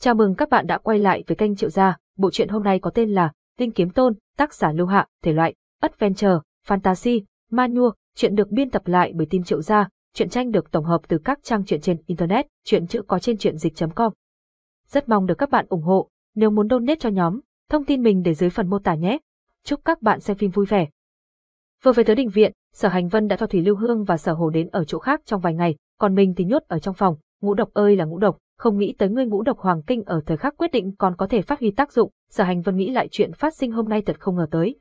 Chào mừng các bạn đã quay lại với kênh Triệu Gia. Bộ truyện hôm nay có tên là Tinh Kiếm Tôn, tác giả Lưu Hạ, thể loại Adventure, Fantasy, Manua. Chuyện được biên tập lại bởi team Triệu Gia. Chuyện tranh được tổng hợp từ các trang truyện trên Internet, chuyện chữ có trên truyện dịch.com. Rất mong được các bạn ủng hộ. Nếu muốn donate cho nhóm, thông tin mình để dưới phần mô tả nhé. Chúc các bạn xem phim vui vẻ. Vừa về tới đình viện, Sở Hành Vân đã cho Thủy Lưu Hương và Sở Hồ đến ở chỗ khác trong vài ngày, còn mình thì nhốt ở trong phòng, ngũ độc ơi là ngũ độc, không nghĩ tới ngươi ngũ độc hoàng kinh ở thời khắc quyết định còn có thể phát huy tác dụng, sở hành vân nghĩ lại chuyện phát sinh hôm nay thật không ngờ tới.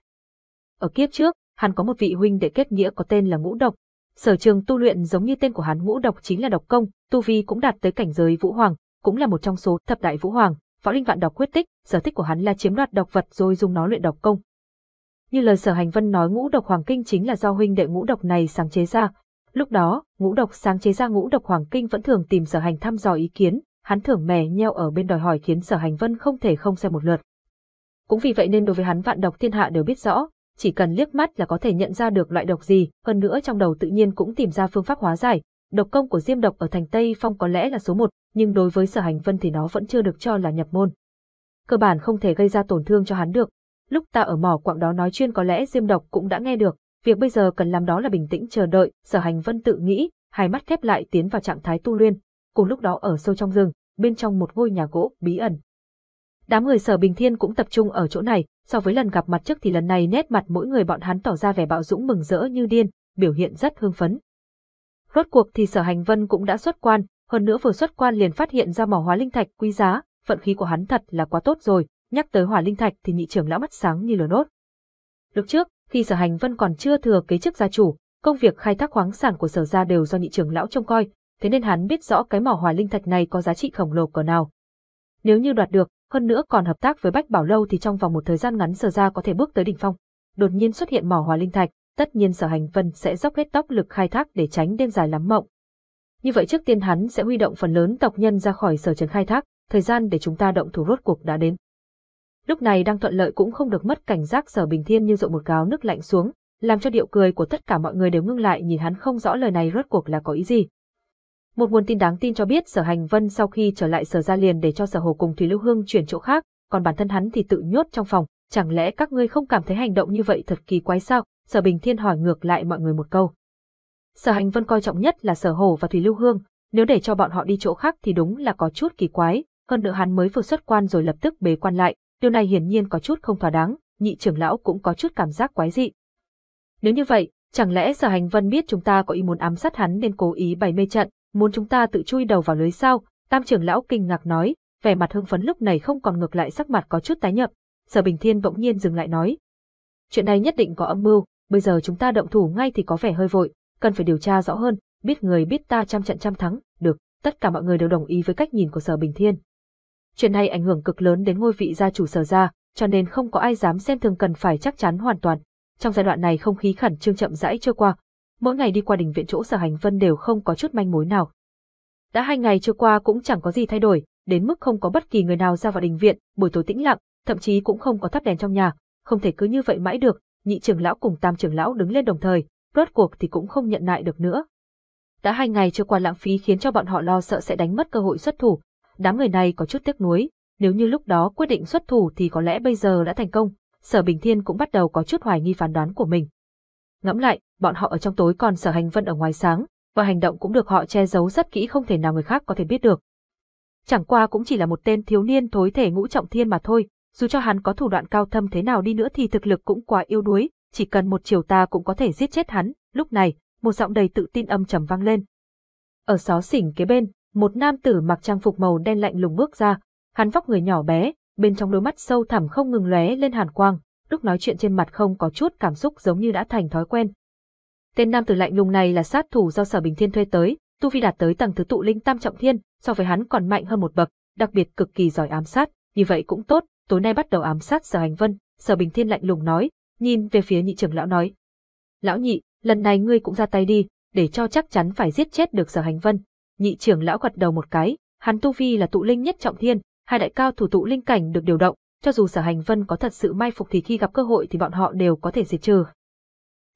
Ở kiếp trước, hắn có một vị huynh đệ kết nghĩa có tên là ngũ độc. Sở trường tu luyện giống như tên của hắn ngũ độc chính là độc công, tu vi cũng đạt tới cảnh giới vũ hoàng, cũng là một trong số thập đại vũ hoàng, võ linh vạn độc quyết tích, sở thích của hắn là chiếm đoạt độc vật rồi dùng nó luyện độc công. Như lời Sở Hành Vân nói ngũ độc hoàng kinh chính là do huynh đệ ngũ độc này sáng chế ra. Lúc đó, ngũ độc sáng chế ra ngũ độc hoàng kinh vẫn thường tìm Sở Hành thăm dò ý kiến, hắn thưởng mè nheo ở bên đòi hỏi khiến sở hành vân không thể không xem một lượt. Cũng vì vậy nên đối với hắn vạn độc thiên hạ đều biết rõ, chỉ cần liếc mắt là có thể nhận ra được loại độc gì, hơn nữa trong đầu tự nhiên cũng tìm ra phương pháp hóa giải. Độc công của Diêm độc ở thành Tây Phong có lẽ là số một, nhưng đối với Sở Hành Vân thì nó vẫn chưa được cho là nhập môn. Cơ bản không thể gây ra tổn thương cho hắn được. Lúc ta ở mỏ quạng đó nói chuyên có lẽ Diêm độc cũng đã nghe được, việc bây giờ cần làm đó là bình tĩnh chờ đợi, Sở Hành Vân tự nghĩ, hai mắt khép lại tiến vào trạng thái tu luyện cùng lúc đó ở sâu trong rừng, bên trong một ngôi nhà gỗ bí ẩn. Đám người sở Bình Thiên cũng tập trung ở chỗ này, so với lần gặp mặt trước thì lần này nét mặt mỗi người bọn hắn tỏ ra vẻ bạo dũng mừng rỡ như điên, biểu hiện rất hưng phấn. Rốt cuộc thì sở hành vân cũng đã xuất quan, hơn nữa vừa xuất quan liền phát hiện ra mỏ hóa linh thạch quý giá, vận khí của hắn thật là quá tốt rồi, nhắc tới hỏa linh thạch thì nhị trưởng lão mắt sáng như lửa nốt. Lúc trước, khi sở hành vân còn chưa thừa kế chức gia chủ, công việc khai thác khoáng sản của sở gia đều do nhị trưởng lão trông coi, thế nên hắn biết rõ cái mỏ hỏa linh thạch này có giá trị khổng lồ cỡ nào. Nếu như đoạt được, hơn nữa còn hợp tác với Bách Bảo Lâu thì trong vòng một thời gian ngắn Sở ra có thể bước tới đỉnh phong. Đột nhiên xuất hiện mỏ hỏa linh thạch, tất nhiên Sở Hành Vân sẽ dốc hết tóc lực khai thác để tránh đêm dài lắm mộng. Như vậy trước tiên hắn sẽ huy động phần lớn tộc nhân ra khỏi sở trường khai thác, thời gian để chúng ta động thủ rốt cuộc đã đến. Lúc này đang thuận lợi cũng không được mất cảnh giác Sở Bình Thiên như rộ một gáo nước lạnh xuống, làm cho điệu cười của tất cả mọi người đều ngưng lại nhìn hắn không rõ lời này rốt cuộc là có ý gì. Một nguồn tin đáng tin cho biết Sở Hành Vân sau khi trở lại Sở Gia liền để cho Sở Hồ cùng Thủy Lưu Hương chuyển chỗ khác, còn bản thân hắn thì tự nhốt trong phòng, chẳng lẽ các ngươi không cảm thấy hành động như vậy thật kỳ quái sao? Sở Bình Thiên hỏi ngược lại mọi người một câu. Sở Hành Vân coi trọng nhất là Sở Hồ và Thủy Lưu Hương, nếu để cho bọn họ đi chỗ khác thì đúng là có chút kỳ quái, hơn nữa hắn mới vừa xuất quan rồi lập tức bế quan lại, điều này hiển nhiên có chút không thỏa đáng, nhị trưởng lão cũng có chút cảm giác quái dị. Nếu như vậy, chẳng lẽ Sở Hành Vân biết chúng ta có ý muốn ám sát hắn nên cố ý bày mê trận, muốn chúng ta tự chui đầu vào lưới sao? Tam trưởng lão kinh ngạc nói, vẻ mặt hưng phấn lúc này không còn ngược lại sắc mặt có chút tái nhợt. Sở Bình Thiên bỗng nhiên dừng lại nói, chuyện này nhất định có âm mưu, bây giờ chúng ta động thủ ngay thì có vẻ hơi vội, cần phải điều tra rõ hơn, biết người biết ta trăm trận trăm thắng, được, tất cả mọi người đều đồng ý với cách nhìn của Sở Bình Thiên. Chuyện này ảnh hưởng cực lớn đến ngôi vị gia chủ Sở gia, cho nên không có ai dám xem thường cần phải chắc chắn hoàn toàn. Trong giai đoạn này không khí khẩn trương chậm rãi trôi qua, mỗi ngày đi qua đình viện chỗ sở hành vân đều không có chút manh mối nào. Đã hai ngày trôi qua cũng chẳng có gì thay đổi, đến mức không có bất kỳ người nào ra vào đình viện, buổi tối tĩnh lặng, thậm chí cũng không có thắp đèn trong nhà, không thể cứ như vậy mãi được, nhị trưởng lão cùng tam trưởng lão đứng lên đồng thời, rốt cuộc thì cũng không nhận lại được nữa. Đã hai ngày trôi qua lãng phí khiến cho bọn họ lo sợ sẽ đánh mất cơ hội xuất thủ, đám người này có chút tiếc nuối, nếu như lúc đó quyết định xuất thủ thì có lẽ bây giờ đã thành công, sở bình thiên cũng bắt đầu có chút hoài nghi phán đoán của mình. Ngẫm lại, bọn họ ở trong tối còn sở hành vân ở ngoài sáng, và hành động cũng được họ che giấu rất kỹ không thể nào người khác có thể biết được. Chẳng qua cũng chỉ là một tên thiếu niên thối thể ngũ trọng thiên mà thôi, dù cho hắn có thủ đoạn cao thâm thế nào đi nữa thì thực lực cũng quá yếu đuối, chỉ cần một chiều ta cũng có thể giết chết hắn, lúc này, một giọng đầy tự tin âm trầm vang lên. Ở xó xỉnh kế bên, một nam tử mặc trang phục màu đen lạnh lùng bước ra, hắn vóc người nhỏ bé, bên trong đôi mắt sâu thẳm không ngừng lóe lên hàn quang, lúc nói chuyện trên mặt không có chút cảm xúc giống như đã thành thói quen. Tên nam tử lạnh lùng này là sát thủ do Sở Bình Thiên thuê tới, tu vi đạt tới tầng thứ tụ linh tam trọng thiên, so với hắn còn mạnh hơn một bậc, đặc biệt cực kỳ giỏi ám sát, như vậy cũng tốt, tối nay bắt đầu ám sát Sở Hành Vân, Sở Bình Thiên lạnh lùng nói, nhìn về phía nhị trưởng lão nói. Lão nhị, lần này ngươi cũng ra tay đi, để cho chắc chắn phải giết chết được Sở Hành Vân. Nhị trưởng lão gật đầu một cái, hắn tu vi là tụ linh nhất trọng thiên, hai đại cao thủ tụ linh cảnh được điều động, cho dù sở hành vân có thật sự may phục thì khi gặp cơ hội thì bọn họ đều có thể diệt trừ.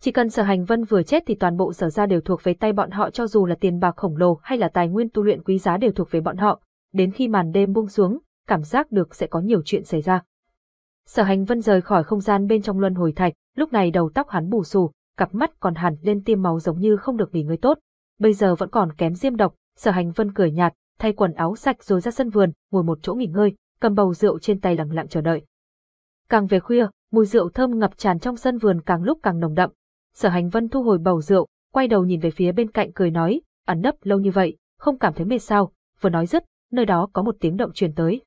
Chỉ cần sở hành vân vừa chết thì toàn bộ sở ra đều thuộc về tay bọn họ cho dù là tiền bạc khổng lồ hay là tài nguyên tu luyện quý giá đều thuộc về bọn họ, đến khi màn đêm buông xuống, cảm giác được sẽ có nhiều chuyện xảy ra. Sở hành vân rời khỏi không gian bên trong luân hồi thạch, lúc này đầu tóc hắn bù xù, cặp mắt còn hẳn lên tiêm máu giống như không được nghỉ ngơi tốt. Bây giờ vẫn còn kém diêm độc, sở hành vân cười nhạt, thay quần áo sạch rồi ra sân vườn, ngồi một chỗ nghỉ ngơi, cầm bầu rượu trên tay lặng lặng chờ đợi. Càng về khuya, mùi rượu thơm ngập tràn trong sân vườn càng lúc càng nồng đậm. Sở Hành Vân thu hồi bầu rượu, quay đầu nhìn về phía bên cạnh cười nói, ẩn nấp lâu như vậy, không cảm thấy mệt sao? Vừa nói dứt, nơi đó có một tiếng động truyền tới.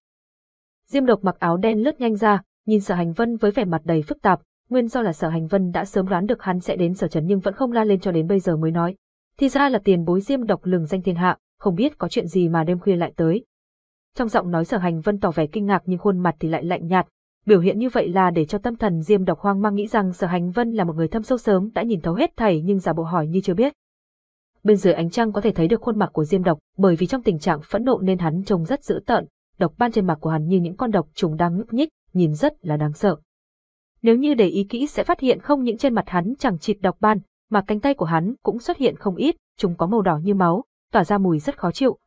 Diêm Độc mặc áo đen lướt nhanh ra, nhìn Sở Hành Vân với vẻ mặt đầy phức tạp, nguyên do là Sở Hành Vân đã sớm đoán được hắn sẽ đến Sở Trấn nhưng vẫn không la lên cho đến bây giờ mới nói. Thì ra là tiền bối Diêm Độc lừng danh thiên hạ, không biết có chuyện gì mà đêm khuya lại tới. Trong giọng nói sở hành vân tỏ vẻ kinh ngạc nhưng khuôn mặt thì lại lạnh nhạt. Biểu hiện như vậy là để cho tâm thần Diêm Độc Hoang mang nghĩ rằng sở hành vân là một người thâm sâu sớm đã nhìn thấu hết thảy nhưng giả bộ hỏi như chưa biết. Bên dưới ánh trăng có thể thấy được khuôn mặt của Diêm Độc, bởi vì trong tình trạng phẫn nộ nên hắn trông rất dữ tợn, độc ban trên mặt của hắn như những con độc trùng đang nhúc nhích, nhìn rất là đáng sợ. Nếu như để ý kỹ sẽ phát hiện không những trên mặt hắn chẳng chịt độc ban, mà cánh tay của hắn cũng xuất hiện không ít, chúng có màu đỏ như máu, tỏa ra mùi rất khó chịu,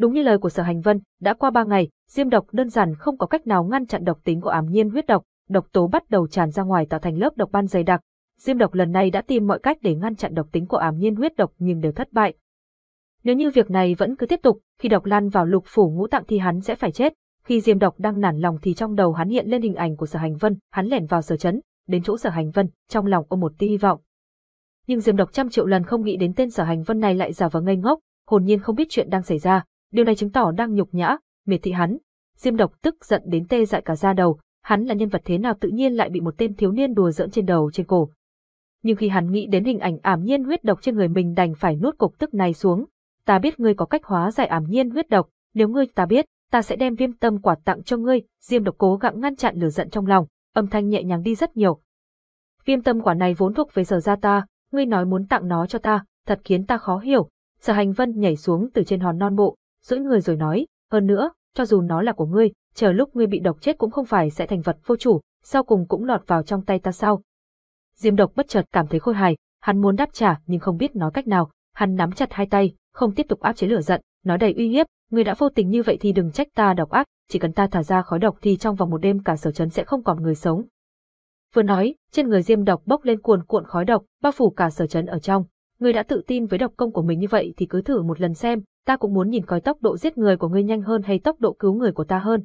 Đúng như lời của Sở Hành Vân, đã qua ba ngày, diêm độc đơn giản không có cách nào ngăn chặn độc tính của ám nhiên huyết độc, độc tố bắt đầu tràn ra ngoài tạo thành lớp độc ban dày đặc. Diêm độc lần này đã tìm mọi cách để ngăn chặn độc tính của ám nhiên huyết độc nhưng đều thất bại. Nếu như việc này vẫn cứ tiếp tục, khi độc lan vào lục phủ ngũ tạng thì hắn sẽ phải chết. Khi diêm độc đang nản lòng thì trong đầu hắn hiện lên hình ảnh của Sở Hành Vân, hắn lẻn vào sở chấn, đến chỗ Sở Hành Vân, trong lòng ôm một tia hy vọng. Nhưng diêm độc trăm triệu lần không nghĩ đến tên Sở Hành Vân này lại giả vờ ngây ngốc, hồn nhiên không biết chuyện đang xảy ra, Điều này chứng tỏ đang nhục nhã, miệt thị hắn. Diêm độc tức giận đến tê dại cả da đầu, hắn là nhân vật thế nào tự nhiên lại bị một tên thiếu niên đùa giỡn trên đầu trên cổ. Nhưng khi hắn nghĩ đến hình ảnh ảm nhiên huyết độc trên người mình đành phải nuốt cục tức này xuống. Ta biết ngươi có cách hóa giải ảm nhiên huyết độc, nếu ngươi ta biết, ta sẽ đem viêm tâm quả tặng cho ngươi, Diêm độc cố gắng ngăn chặn lửa giận trong lòng, âm thanh nhẹ nhàng đi rất nhiều. Viêm tâm quả này vốn thuộc về sở gia ta, ngươi nói muốn tặng nó cho ta, thật khiến ta khó hiểu. Sở hành vân nhảy xuống từ trên hòn non bộ, giữ người rồi nói, hơn nữa, cho dù nó là của ngươi, chờ lúc ngươi bị độc chết cũng không phải sẽ thành vật vô chủ, sau cùng cũng lọt vào trong tay ta sau Diêm độc bất chợt cảm thấy khôi hài, hắn muốn đáp trả nhưng không biết nói cách nào, hắn nắm chặt hai tay, không tiếp tục áp chế lửa giận, nói đầy uy hiếp, ngươi đã vô tình như vậy thì đừng trách ta độc ác, chỉ cần ta thả ra khói độc thì trong vòng một đêm cả sở trấn sẽ không còn người sống. Vừa nói, trên người Diêm độc bốc lên cuồn cuộn khói độc, bao phủ cả sở trấn ở trong, ngươi đã tự tin với độc công của mình như vậy thì cứ thử một lần xem, ta cũng muốn nhìn coi tốc độ giết người của ngươi nhanh hơn hay tốc độ cứu người của ta hơn.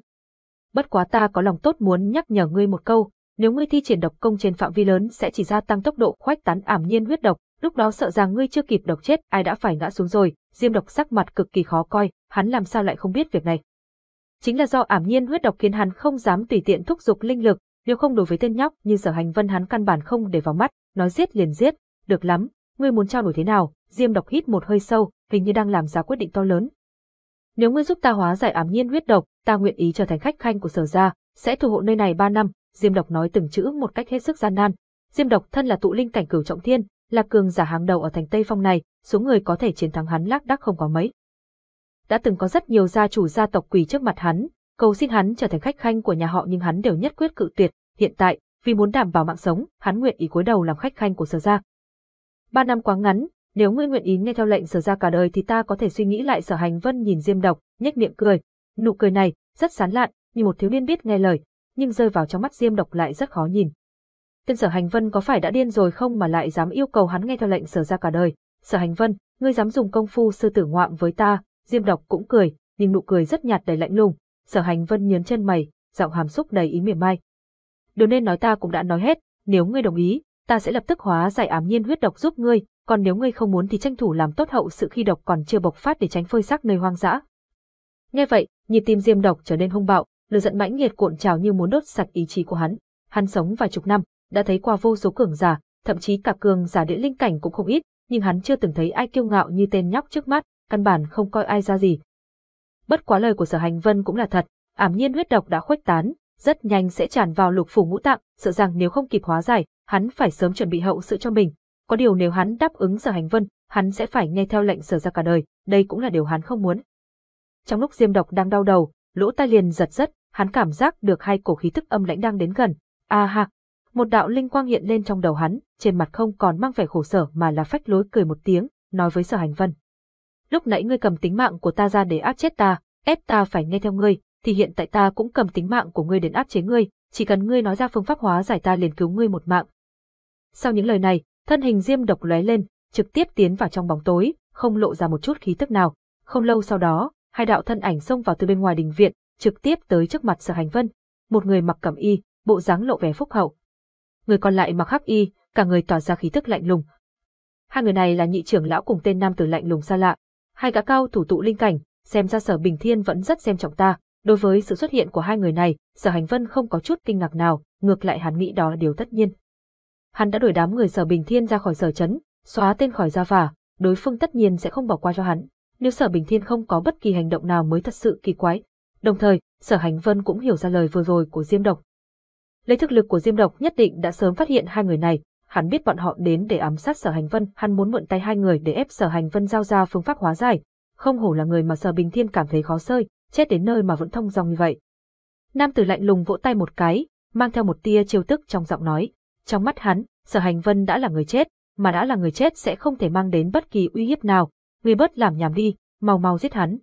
Bất quá ta có lòng tốt muốn nhắc nhở ngươi một câu, nếu ngươi thi triển độc công trên phạm vi lớn sẽ chỉ gia tăng tốc độ khoách tán ảm nhiên huyết độc, lúc đó sợ rằng ngươi chưa kịp độc chết ai đã phải ngã xuống rồi, diêm độc sắc mặt cực kỳ khó coi, hắn làm sao lại không biết việc này. Chính là do ảm nhiên huyết độc khiến hắn không dám tùy tiện thúc giục linh lực, nếu không đối với tên nhóc như sở hành vân hắn căn bản không để vào mắt, nói giết liền giết, được lắm, ngươi muốn trao đổi thế nào? Diêm độc hít một hơi sâu, hình như đang làm ra quyết định to lớn. Nếu ngươi giúp ta hóa giải ám nhiên huyết độc, ta nguyện ý trở thành khách khanh của sở gia, sẽ thủ hộ nơi này 3 năm. Diêm độc nói từng chữ một cách hết sức gian nan. Diêm độc thân là tụ linh cảnh cửu trọng thiên, là cường giả hàng đầu ở thành Tây Phong này, số người có thể chiến thắng hắn lác đác không có mấy. Đã từng có rất nhiều gia chủ gia tộc quỳ trước mặt hắn, cầu xin hắn trở thành khách khanh của nhà họ nhưng hắn đều nhất quyết cự tuyệt, hiện tại, vì muốn đảm bảo mạng sống, hắn nguyện ý cúi đầu làm khách khanh của Sở gia. Ba năm quá ngắn, nếu ngươi nguyện ý nghe theo lệnh sở ra cả đời thì ta có thể suy nghĩ lại sở hành vân nhìn diêm độc, nhếch miệng cười. Nụ cười này, rất sán lạn, như một thiếu niên biết nghe lời, nhưng rơi vào trong mắt diêm độc lại rất khó nhìn. Tên sở hành vân có phải đã điên rồi không mà lại dám yêu cầu hắn nghe theo lệnh sở ra cả đời. Sở hành vân, ngươi dám dùng công phu sư tử ngoạm với ta, diêm độc cũng cười, nhưng nụ cười rất nhạt đầy lạnh lùng. Sở hành vân nhớn chân mày, giọng hàm xúc đầy ý mỉa mai. Điều nên nói ta cũng đã nói hết, nếu ngươi đồng ý, ta sẽ lập tức hóa giải ám nhiên huyết độc giúp ngươi, còn nếu ngươi không muốn thì tranh thủ làm tốt hậu sự khi độc còn chưa bộc phát để tránh phơi xác nơi hoang dã. Nghe vậy, nhịp tim Diêm Độc trở nên hung bạo, lửa giận mãnh liệt cuộn trào như muốn đốt sạch ý chí của hắn. Hắn sống vài chục năm, đã thấy qua vô số cường giả, thậm chí cả cường giả địa linh cảnh cũng không ít, nhưng hắn chưa từng thấy ai kiêu ngạo như tên nhóc trước mắt, căn bản không coi ai ra gì. Bất quá lời của Sở Hành Vân cũng là thật, ảm nhiên huyết độc đã khuếch tán, rất nhanh sẽ tràn vào lục phủ ngũ tạng, sợ rằng nếu không kịp hóa giải, hắn phải sớm chuẩn bị hậu sự cho mình. Có điều nếu hắn đáp ứng Sở Hành Vân, hắn sẽ phải nghe theo lệnh Sở ra cả đời, đây cũng là điều hắn không muốn. Trong lúc Diêm Độc đang đau đầu, lỗ tai liền giật giật, hắn cảm giác được hai cổ khí tức âm lãnh đang đến gần. A à ha! Một đạo linh quang hiện lên trong đầu hắn, trên mặt không còn mang vẻ khổ sở mà là phách lối cười một tiếng, nói với Sở Hành Vân. Lúc nãy ngươi cầm tính mạng của ta ra để áp chết ta, ép ta phải nghe theo ngươi, thì hiện tại ta cũng cầm tính mạng của ngươi đến áp chế ngươi, chỉ cần ngươi nói ra phương pháp hóa giải ta liền cứu ngươi một mạng, sau những lời này, thân hình Diêm Độc lóe lên, trực tiếp tiến vào trong bóng tối, không lộ ra một chút khí tức nào. Không lâu sau đó, hai đạo thân ảnh xông vào từ bên ngoài đình viện, trực tiếp tới trước mặt Sở Hành Vân, một người mặc cẩm y, bộ dáng lộ vẻ phúc hậu. Người còn lại mặc hắc y, cả người tỏa ra khí tức lạnh lùng. Hai người này là nhị trưởng lão cùng tên nam tử lạnh lùng xa lạ, hai gã cao thủ tụ linh cảnh, xem ra Sở Bình Thiên vẫn rất xem trọng ta. Đối với sự xuất hiện của hai người này, Sở Hành Vân không có chút kinh ngạc nào, ngược lại hắn nghĩ đó là điều tất nhiên hắn đã đuổi đám người sở bình thiên ra khỏi sở chấn, xóa tên khỏi gia phả, đối phương tất nhiên sẽ không bỏ qua cho hắn. Nếu sở bình thiên không có bất kỳ hành động nào mới thật sự kỳ quái. Đồng thời, sở hành vân cũng hiểu ra lời vừa rồi của Diêm Độc. Lấy thực lực của Diêm Độc nhất định đã sớm phát hiện hai người này, hắn biết bọn họ đến để ám sát sở hành vân, hắn muốn mượn tay hai người để ép sở hành vân giao ra phương pháp hóa giải. Không hổ là người mà sở bình thiên cảm thấy khó sơi, chết đến nơi mà vẫn thông dòng như vậy. Nam tử lạnh lùng vỗ tay một cái, mang theo một tia trêu tức trong giọng nói. Trong mắt hắn, sở hành vân đã là người chết, mà đã là người chết sẽ không thể mang đến bất kỳ uy hiếp nào. Người bớt làm nhảm đi, mau mau giết hắn.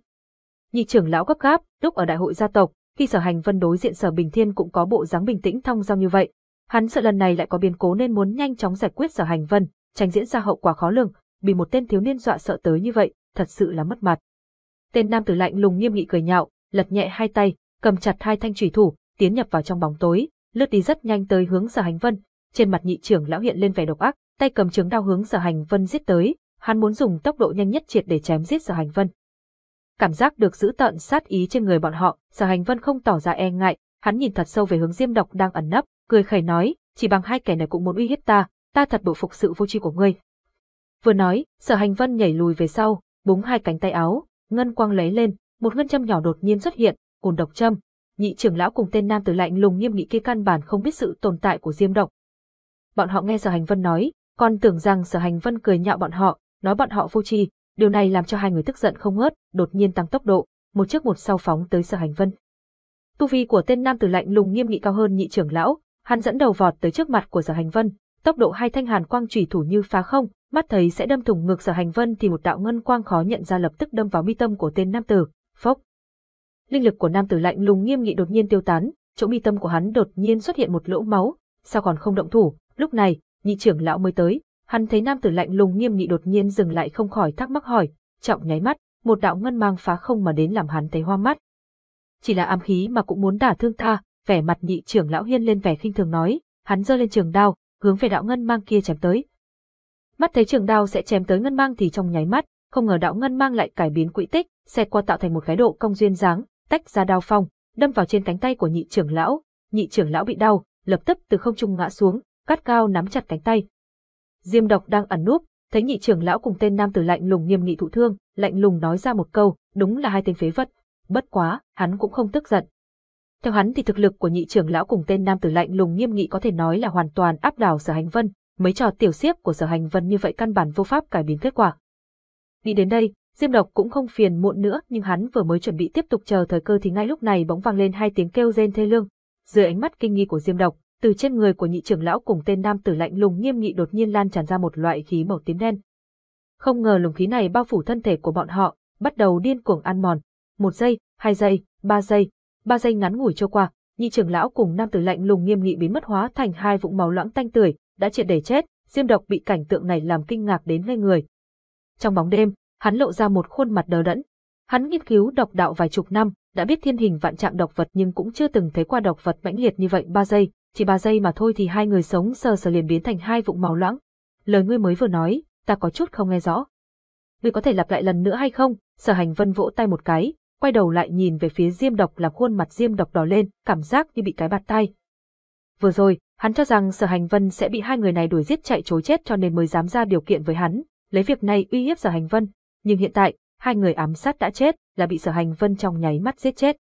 Nhị trưởng lão gấp gáp, lúc ở đại hội gia tộc, khi sở hành vân đối diện sở bình thiên cũng có bộ dáng bình tĩnh thong dong như vậy. Hắn sợ lần này lại có biến cố nên muốn nhanh chóng giải quyết sở hành vân, tránh diễn ra hậu quả khó lường, bị một tên thiếu niên dọa sợ tới như vậy, thật sự là mất mặt. Tên nam tử lạnh lùng nghiêm nghị cười nhạo, lật nhẹ hai tay, cầm chặt hai thanh chủy thủ, tiến nhập vào trong bóng tối, lướt đi rất nhanh tới hướng Sở Hành Vân, trên mặt nhị trưởng lão hiện lên vẻ độc ác, tay cầm trường đao hướng Sở Hành Vân giết tới, hắn muốn dùng tốc độ nhanh nhất triệt để chém giết Sở Hành Vân. Cảm giác được giữ tận sát ý trên người bọn họ, Sở Hành Vân không tỏ ra e ngại, hắn nhìn thật sâu về hướng Diêm Độc đang ẩn nấp, cười khẩy nói, chỉ bằng hai kẻ này cũng muốn uy hiếp ta, ta thật bội phục sự vô tri của ngươi. Vừa nói, Sở Hành Vân nhảy lùi về sau, búng hai cánh tay áo, ngân quang lấy lên, một ngân châm nhỏ đột nhiên xuất hiện, cồn độc châm. Nhị trưởng lão cùng tên nam tử lạnh lùng nghiêm nghị kia căn bản không biết sự tồn tại của Diêm Độc, bọn họ nghe Sở Hành Vân nói, còn tưởng rằng Sở Hành Vân cười nhạo bọn họ, nói bọn họ vô tri, điều này làm cho hai người tức giận không ngớt, đột nhiên tăng tốc độ, một trước một sau phóng tới Sở Hành Vân. Tu vi của tên nam tử lạnh lùng nghiêm nghị cao hơn nhị trưởng lão, hắn dẫn đầu vọt tới trước mặt của Sở Hành Vân, tốc độ hai thanh hàn quang chủy thủ như phá không, mắt thấy sẽ đâm thủng ngực Sở Hành Vân thì một đạo ngân quang khó nhận ra lập tức đâm vào mi tâm của tên nam tử, phốc. Linh lực của nam tử lạnh lùng nghiêm nghị đột nhiên tiêu tán, chỗ mi tâm của hắn đột nhiên xuất hiện một lỗ máu, sao còn không động thủ, Lúc này, nhị trưởng lão mới tới, hắn thấy nam tử lạnh lùng nghiêm nghị đột nhiên dừng lại không khỏi thắc mắc hỏi, trọng nháy mắt, một đạo ngân mang phá không mà đến làm hắn thấy hoa mắt. Chỉ là ám khí mà cũng muốn đả thương tha, vẻ mặt nhị trưởng lão hiên lên vẻ khinh thường nói, hắn giơ lên trường đao, hướng về đạo ngân mang kia chém tới. Mắt thấy trường đao sẽ chém tới ngân mang thì trong nháy mắt, không ngờ đạo ngân mang lại cải biến quỹ tích, xẹt qua tạo thành một cái độ cong duyên dáng, tách ra đao phong, đâm vào trên cánh tay của nhị trưởng lão, nhị trưởng lão bị đau, lập tức từ không trung ngã xuống, cắt cao nắm chặt cánh tay. Diêm độc đang ẩn núp, thấy nhị trưởng lão cùng tên nam tử lạnh lùng nghiêm nghị thụ thương, lạnh lùng nói ra một câu, đúng là hai tên phế vật, bất quá, hắn cũng không tức giận. Theo hắn thì thực lực của nhị trưởng lão cùng tên nam tử lạnh lùng nghiêm nghị có thể nói là hoàn toàn áp đảo sở hành vân, mấy trò tiểu xiếp của sở hành vân như vậy căn bản vô pháp cải biến kết quả. đi đến đây, Diêm Độc cũng không phiền muộn nữa nhưng hắn vừa mới chuẩn bị tiếp tục chờ thời cơ thì ngay lúc này bỗng vang lên hai tiếng kêu rên thê lương. Dưới ánh mắt kinh nghi của Diêm Độc, từ trên người của nhị trưởng lão cùng tên nam tử lạnh lùng nghiêm nghị đột nhiên lan tràn ra một loại khí màu tím đen. Không ngờ luồng khí này bao phủ thân thể của bọn họ, bắt đầu điên cuồng ăn mòn. Một giây, hai giây, ba giây, ba giây ngắn ngủi trôi qua, nhị trưởng lão cùng nam tử lạnh lùng nghiêm nghị biến mất hóa thành hai vũng máu loãng tanh tưởi, đã triệt để chết, Diêm Độc bị cảnh tượng này làm kinh ngạc đến ngây người. Trong bóng đêm, hắn lộ ra một khuôn mặt đờ đẫn. Hắn nghiên cứu độc đạo vài chục năm, đã biết thiên hình vạn trạng độc vật nhưng cũng chưa từng thấy qua độc vật mãnh liệt như vậy ba giây, chỉ ba giây mà thôi thì hai người sống sờ sờ liền biến thành hai vụng máu loãng. Lời ngươi mới vừa nói, ta có chút không nghe rõ. Ngươi có thể lặp lại lần nữa hay không? Sở hành vân vỗ tay một cái, quay đầu lại nhìn về phía diêm độc là khuôn mặt diêm độc đỏ lên, cảm giác như bị cái bạt tay. Vừa rồi, hắn cho rằng sở hành vân sẽ bị hai người này đuổi giết chạy chối chết cho nên mới dám ra điều kiện với hắn, lấy việc này uy hiếp sở hành vân. Nhưng hiện tại, hai người ám sát đã chết là bị sở hành vân trong nháy mắt giết chết.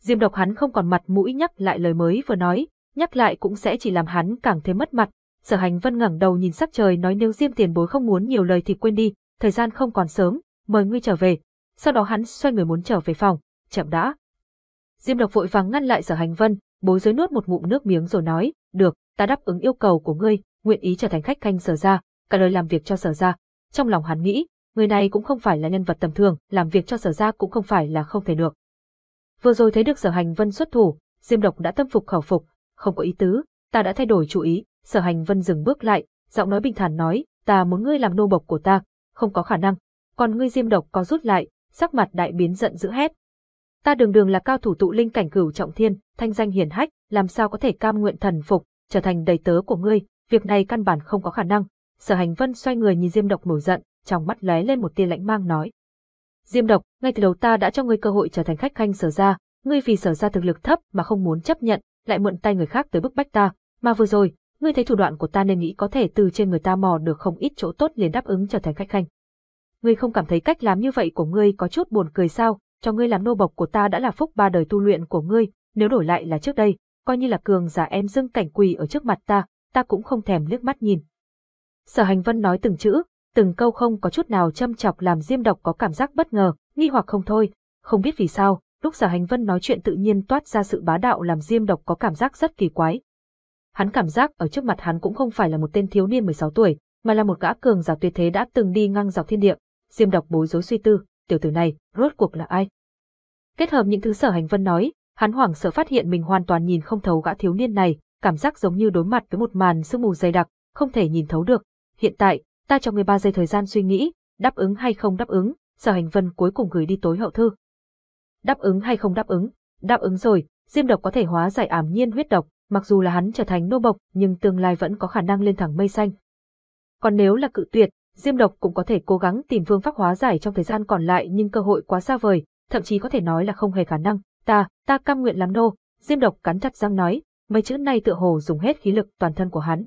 Diêm độc hắn không còn mặt mũi nhắc lại lời mới vừa nói, nhắc lại cũng sẽ chỉ làm hắn càng thêm mất mặt. Sở Hành Vân ngẩng đầu nhìn sắc trời nói nếu Diêm Tiền Bối không muốn nhiều lời thì quên đi, thời gian không còn sớm, mời ngươi trở về. Sau đó hắn xoay người muốn trở về phòng, chậm đã. Diêm Độc vội vàng ngăn lại Sở Hành Vân, bối rối nuốt một ngụm nước miếng rồi nói, "Được, ta đáp ứng yêu cầu của ngươi, nguyện ý trở thành khách khanh Sở gia, cả đời làm việc cho Sở gia." Trong lòng hắn nghĩ, người này cũng không phải là nhân vật tầm thường, làm việc cho Sở gia cũng không phải là không thể được. Vừa rồi thấy được Sở Hành Vân xuất thủ, Diêm Độc đã tâm phục khẩu phục, không có ý tứ, ta đã thay đổi chủ ý, sở hành vân dừng bước lại, giọng nói bình thản nói, ta muốn ngươi làm nô bộc của ta, không có khả năng, còn ngươi diêm độc có rút lại, sắc mặt đại biến giận dữ hét. Ta đường đường là cao thủ tụ linh cảnh cửu trọng thiên, thanh danh hiển hách, làm sao có thể cam nguyện thần phục, trở thành đầy tớ của ngươi, việc này căn bản không có khả năng. Sở hành vân xoay người nhìn diêm độc nổi giận, trong mắt lóe lên một tia lãnh mang nói. Diêm độc, ngay từ đầu ta đã cho ngươi cơ hội trở thành khách khanh sở ra, ngươi vì sở ra thực lực thấp mà không muốn chấp nhận, lại mượn tay người khác tới bức bách ta, mà vừa rồi, ngươi thấy thủ đoạn của ta nên nghĩ có thể từ trên người ta mò được không ít chỗ tốt liền đáp ứng trở thành khách khanh. Ngươi không cảm thấy cách làm như vậy của ngươi có chút buồn cười sao, cho ngươi làm nô bộc của ta đã là phúc ba đời tu luyện của ngươi, nếu đổi lại là trước đây, coi như là cường giả em dưng cảnh quỳ ở trước mặt ta, ta cũng không thèm liếc mắt nhìn. Sở hành vân nói từng chữ, từng câu không có chút nào châm chọc làm diêm độc có cảm giác bất ngờ, nghi hoặc không thôi, không biết vì sao, Lúc giả hành vân nói chuyện tự nhiên toát ra sự bá đạo làm diêm độc có cảm giác rất kỳ quái. Hắn cảm giác ở trước mặt hắn cũng không phải là một tên thiếu niên 16 tuổi, mà là một gã cường giả tuyệt thế đã từng đi ngang dọc thiên địa. Diêm độc bối rối suy tư, tiểu tử này, rốt cuộc là ai? Kết hợp những thứ sở hành vân nói, hắn hoảng sợ phát hiện mình hoàn toàn nhìn không thấu gã thiếu niên này, cảm giác giống như đối mặt với một màn sương mù dày đặc, không thể nhìn thấu được. Hiện tại, ta cho người ba giây thời gian suy nghĩ, đáp ứng hay không đáp ứng, sở hành vân cuối cùng gửi đi tối hậu thư đáp ứng hay không đáp ứng. Đáp ứng rồi, diêm độc có thể hóa giải ảm nhiên huyết độc, mặc dù là hắn trở thành nô bộc nhưng tương lai vẫn có khả năng lên thẳng mây xanh. Còn nếu là cự tuyệt, diêm độc cũng có thể cố gắng tìm phương pháp hóa giải trong thời gian còn lại nhưng cơ hội quá xa vời, thậm chí có thể nói là không hề khả năng. Ta, ta cam nguyện làm nô, diêm độc cắn chặt răng nói, mấy chữ này tựa hồ dùng hết khí lực toàn thân của hắn.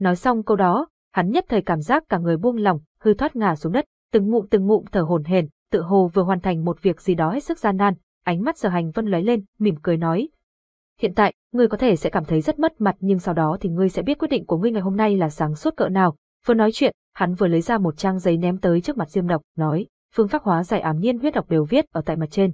Nói xong câu đó, hắn nhất thời cảm giác cả người buông lỏng, hư thoát ngả xuống đất, từng ngụm từng ngụm thở hổn hển, tự hồ vừa hoàn thành một việc gì đó hết sức gian nan, ánh mắt sở hành vân lấy lên, mỉm cười nói. Hiện tại, ngươi có thể sẽ cảm thấy rất mất mặt nhưng sau đó thì ngươi sẽ biết quyết định của ngươi ngày hôm nay là sáng suốt cỡ nào. Vừa nói chuyện, hắn vừa lấy ra một trang giấy ném tới trước mặt Diêm Độc, nói, phương pháp hóa giải ám nhiên huyết độc đều viết ở tại mặt trên.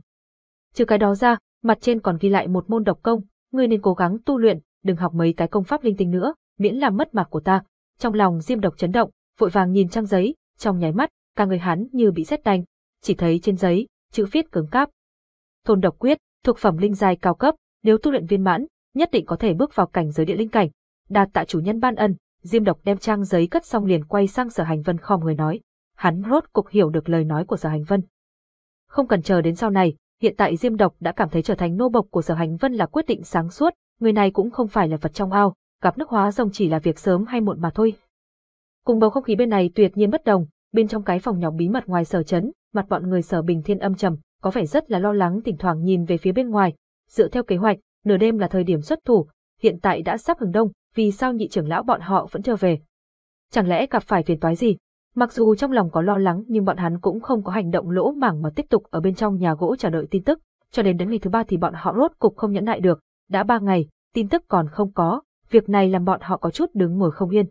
Trừ cái đó ra, mặt trên còn ghi lại một môn độc công, ngươi nên cố gắng tu luyện, đừng học mấy cái công pháp linh tinh nữa, miễn làm mất mặt của ta. Trong lòng Diêm Độc chấn động, vội vàng nhìn trang giấy, trong nháy mắt, cả người hắn như bị sét đánh, chỉ thấy trên giấy, chữ viết cứng cáp. Thôn độc quyết, thuộc phẩm linh giai cao cấp, nếu tu luyện viên mãn, nhất định có thể bước vào cảnh giới địa linh cảnh. Đạt tạ chủ nhân ban ân, Diêm Độc đem trang giấy cất xong liền quay sang Sở Hành Vân khom người nói, hắn rốt cục hiểu được lời nói của Sở Hành Vân. Không cần chờ đến sau này, hiện tại Diêm Độc đã cảm thấy trở thành nô bộc của Sở Hành Vân là quyết định sáng suốt, người này cũng không phải là vật trong ao, gặp nước hóa rồng chỉ là việc sớm hay muộn mà thôi. Cùng bầu không khí bên này tuyệt nhiên bất đồng, bên trong cái phòng nhỏ bí mật ngoài sở trấn, mặt bọn người sở bình thiên âm trầm, có vẻ rất là lo lắng thỉnh thoảng nhìn về phía bên ngoài. Dựa theo kế hoạch, nửa đêm là thời điểm xuất thủ, hiện tại đã sắp hừng đông, vì sao nhị trưởng lão bọn họ vẫn chưa về? Chẳng lẽ gặp phải phiền toái gì? Mặc dù trong lòng có lo lắng nhưng bọn hắn cũng không có hành động lỗ mảng mà tiếp tục ở bên trong nhà gỗ chờ đợi tin tức, cho đến đến ngày thứ ba thì bọn họ rốt cục không nhẫn nại được, đã ba ngày, tin tức còn không có, việc này làm bọn họ có chút đứng ngồi không yên.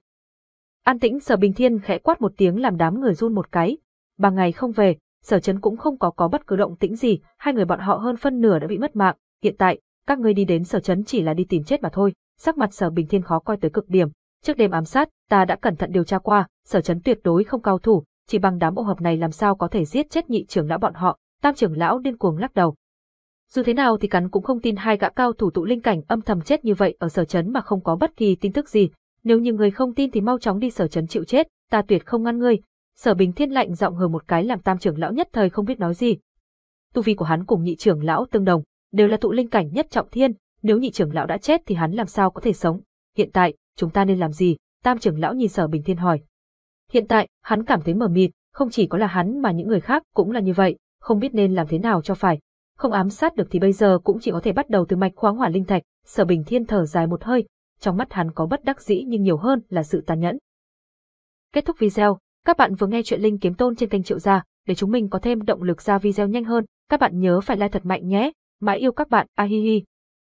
An tĩnh sở bình thiên khẽ quát một tiếng làm đám người run một cái, ba ngày không về, sở chấn cũng không có có bất cứ động tĩnh gì, hai người bọn họ hơn phân nửa đã bị mất mạng, hiện tại, các ngươi đi đến sở chấn chỉ là đi tìm chết mà thôi, sắc mặt sở bình thiên khó coi tới cực điểm. Trước đêm ám sát, ta đã cẩn thận điều tra qua, sở chấn tuyệt đối không cao thủ, chỉ bằng đám ô hợp này làm sao có thể giết chết nhị trưởng lão bọn họ, tam trưởng lão điên cuồng lắc đầu. Dù thế nào thì cắn cũng không tin hai gã cao thủ tụ linh cảnh âm thầm chết như vậy ở sở chấn mà không có bất kỳ tin tức gì, nếu như người không tin thì mau chóng đi sở chấn chịu chết, ta tuyệt không ngăn ngươi, Sở Bình Thiên lạnh giọng hờ một cái làm tam trưởng lão nhất thời không biết nói gì. Tu vi của hắn cùng nhị trưởng lão tương đồng, đều là tụ linh cảnh nhất trọng thiên, nếu nhị trưởng lão đã chết thì hắn làm sao có thể sống? Hiện tại, chúng ta nên làm gì? Tam trưởng lão nhìn Sở Bình Thiên hỏi. Hiện tại, hắn cảm thấy mờ mịt, không chỉ có là hắn mà những người khác cũng là như vậy, không biết nên làm thế nào cho phải. Không ám sát được thì bây giờ cũng chỉ có thể bắt đầu từ mạch khoáng hỏa linh thạch, Sở Bình Thiên thở dài một hơi, trong mắt hắn có bất đắc dĩ nhưng nhiều hơn là sự tàn nhẫn. Kết thúc video, các bạn vừa nghe chuyện Linh Kiếm Tôn trên kênh Triệu Gia, để chúng mình có thêm động lực ra video nhanh hơn, các bạn nhớ phải like thật mạnh nhé. Mãi yêu các bạn, a